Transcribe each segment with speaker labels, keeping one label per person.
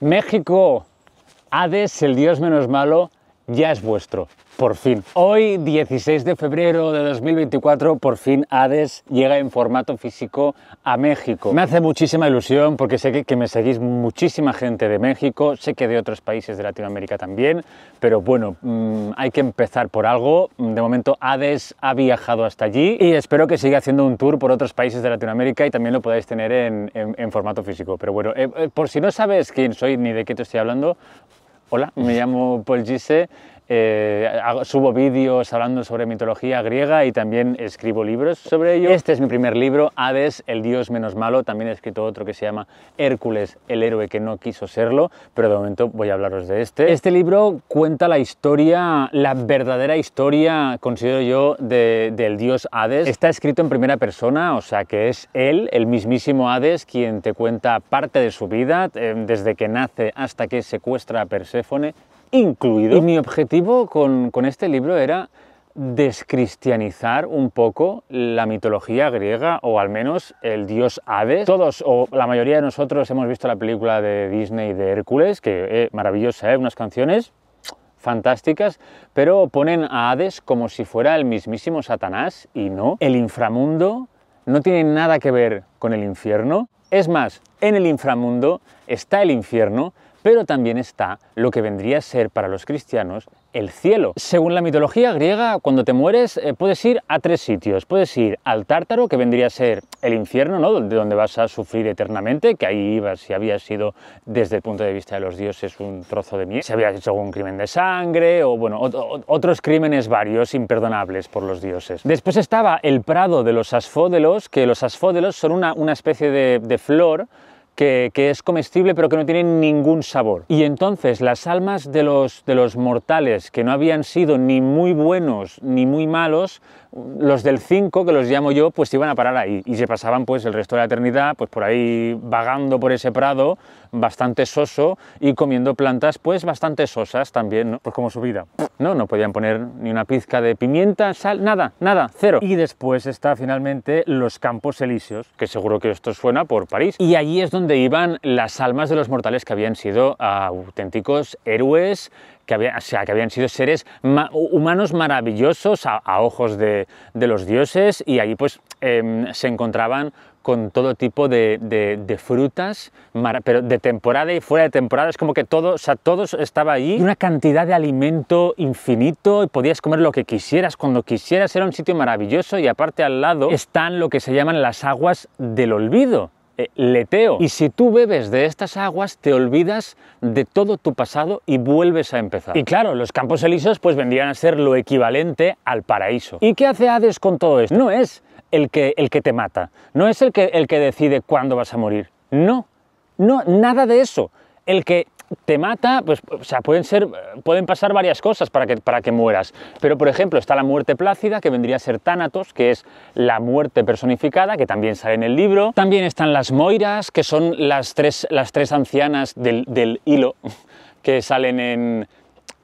Speaker 1: México, Hades, el dios menos malo, ya es vuestro por fin. Hoy, 16 de febrero de 2024, por fin Hades llega en formato físico a México. Me hace muchísima ilusión porque sé que, me seguís muchísima gente de México, sé que de otros países de Latinoamérica también, pero bueno, mm, hay que empezar por algo. De momento Hades ha viajado hasta allí y espero que siga haciendo un tour por otros países de Latinoamérica y también lo podáis tener en, formato físico. Pero bueno, eh, eh, por si no sabes quién soy ni de qué te estoy hablando, Hola, me llamo Paul Gise, eh, subo vídeos hablando sobre mitología griega y también escribo libros sobre ello. Este es mi primer libro, Hades, el dios menos malo. También he escrito otro que se llama Hércules, el héroe que no quiso serlo, pero de momento voy a hablaros de este. Este libro cuenta la historia, la verdadera historia, considero yo, del dios Hades. Está escrito en primera persona, o sea que es él, el mismísimo Hades, quien te cuenta parte de su vida, eh, desde que nace hasta que secuestra a Perséfone, incluido. Y mi objetivo con, este libro era descristianizar un poco la mitología griega o al menos el dios Hades. Todos o la mayoría de nosotros hemos visto la película de Disney de Hércules, que es eh, maravillosa, eh, unas canciones fantásticas, pero ponen a Hades como si fuera el mismísimo Satanás y no. El inframundo no tiene nada que ver con el infierno. Es más, en el inframundo está el infierno, pero también está lo que vendría a ser para los cristianos el cielo. Según la mitología griega, cuando te mueres eh, puedes ir a tres sitios. Puedes ir al Tártaro, que vendría a ser el infierno, ¿no? De donde vas a sufrir eternamente, que ahí ibas si había sido, desde el punto de vista de los dioses, un trozo de miel, si había hecho algún crimen de sangre, o bueno, otros crímenes varios imperdonables por los dioses. Después estaba el prado de los asfódelos, que los asfódelos son una, especie de flor que, es comestible pero que no tiene ningún sabor. Y entonces las almas de los, de los mortales que no habían sido ni muy buenos ni muy malos, los del 5, que los llamo yo, pues iban a parar ahí y se pasaban pues el resto de la eternidad pues por ahí vagando por ese prado bastante soso y comiendo plantas pues bastante sosas también, por pues como su vida. No, no podían poner ni una pizca de pimienta, sal, nada, nada, cero. Y después está finalmente los Campos Elíseos, que seguro que esto suena por París. Y allí es donde iban las almas de los mortales que habían sido auténticos héroes, que, sea, que habían sido seres humanos maravillosos a, ojos de, los dioses y allí pues em, se encontraban con todo tipo de, frutas, pero de temporada y fuera de temporada, es como que todos, o sea, estaba allí, una cantidad de alimento infinito y podías comer lo que quisieras, cuando quisieras, era un sitio maravilloso y aparte al lado están lo que se llaman las aguas del olvido, eh, leteo. Y si tú bebes de estas aguas, te olvidas de todo tu pasado y vuelves a empezar. Y claro, los Campos Elíseos pues vendrían a ser lo equivalente al paraíso. ¿Y qué hace Hades con todo esto? No es el que, el que te mata, no es el que, el que decide cuándo vas a morir. No, no, nada de eso. El que te mata, pues, o sea, pueden ser, pueden pasar varias cosas para que, para que mueras. Pero, por ejemplo, está la muerte plácida, que vendría a ser tánatos que es la muerte personificada, que también sale en el libro. También están las Moiras, que son las tres, las tres ancianas del hilo que salen en,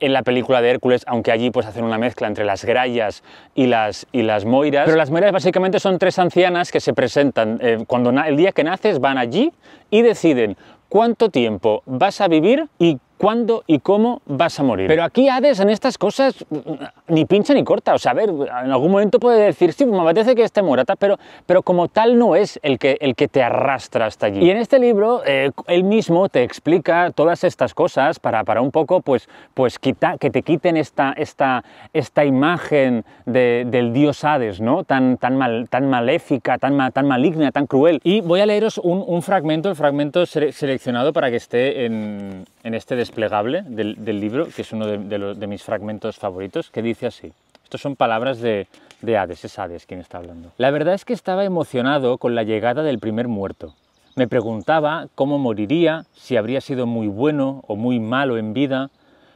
Speaker 1: en la película de Hércules, aunque allí pues hacen una mezcla entre las grayas y las, y las moiras. Pero las moiras básicamente son tres ancianas que se presentan eh, cuando el día que naces van allí y deciden cuánto tiempo vas a vivir y cuándo y cómo vas a morir. Pero aquí Hades en estas cosas mm, ni pincha ni corta. O sea, a ver, en algún momento puede decir, sí, me apetece que esté Morata, pero, pero como tal no es el que, el que te arrastra hasta allí. Y en este libro eh, él mismo te explica todas estas cosas para, para un poco pues, pues que te quiten esta, esta, esta imagen del dios Hades, ¿no? Tan, tan, mal, tan maléfica, tan, tan maligna, tan cruel. Y voy a leeros un, fragmento, el fragmento seleccionado para que esté en, en este desplegable del, libro, que es uno de, mis fragmentos favoritos, que dice así. Estas son palabras de, de Hades, es Hades quien está hablando. La verdad es que estaba emocionado con la llegada del primer muerto. Me preguntaba cómo moriría, si habría sido muy bueno o muy malo en vida,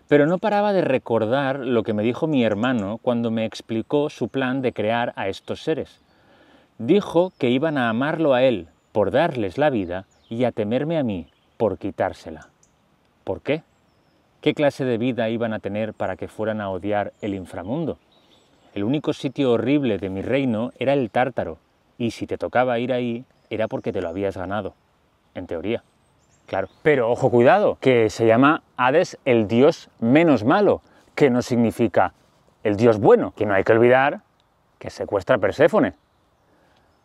Speaker 1: pero no paraba de recordar lo que me dijo mi hermano cuando me explicó su plan de crear a estos seres. Dijo que iban a amarlo a él por darles la vida y a temerme a mí por quitársela. ¿Por qué? ¿Qué clase de vida iban a tener para que fueran a odiar el inframundo? El único sitio horrible de mi reino era el tártaro, y si te tocaba ir ahí era porque te lo habías ganado, en teoría. Claro. Pero ojo, cuidado, que se llama Hades el dios menos malo, que no significa el dios bueno, que no hay que olvidar que secuestra a Perséfone.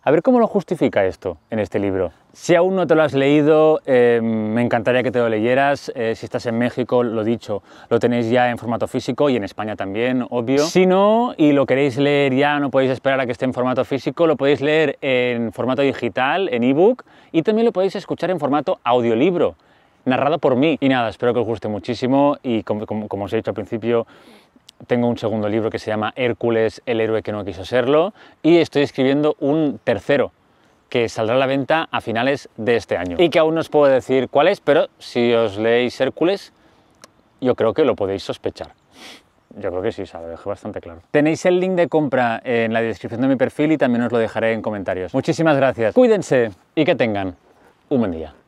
Speaker 1: A ver cómo lo justifica esto en este libro. Si aún no te lo has leído, eh, me encantaría que te lo leyeras. Eh, si estás en México, lo dicho, lo tenéis ya en formato físico y en España también, obvio. Si no, y lo queréis leer ya, no podéis esperar a que esté en formato físico, lo podéis leer en formato digital, en ebook, y también lo podéis escuchar en formato audiolibro, narrado por mí. Y nada, espero que os guste muchísimo y como os he dicho al principio, tengo un segundo libro que se llama Hércules, el héroe que no quiso serlo, y estoy escribiendo un tercero que saldrá a la venta a finales de este año. Y que aún no os puedo decir cuál es, pero si os leéis Hércules, yo creo que lo podéis sospechar. Yo creo que sí, se lo dejé bastante claro. Tenéis el link de compra en la descripción de mi perfil y también os lo dejaré en comentarios. Muchísimas gracias, cuídense y que tengan un buen día.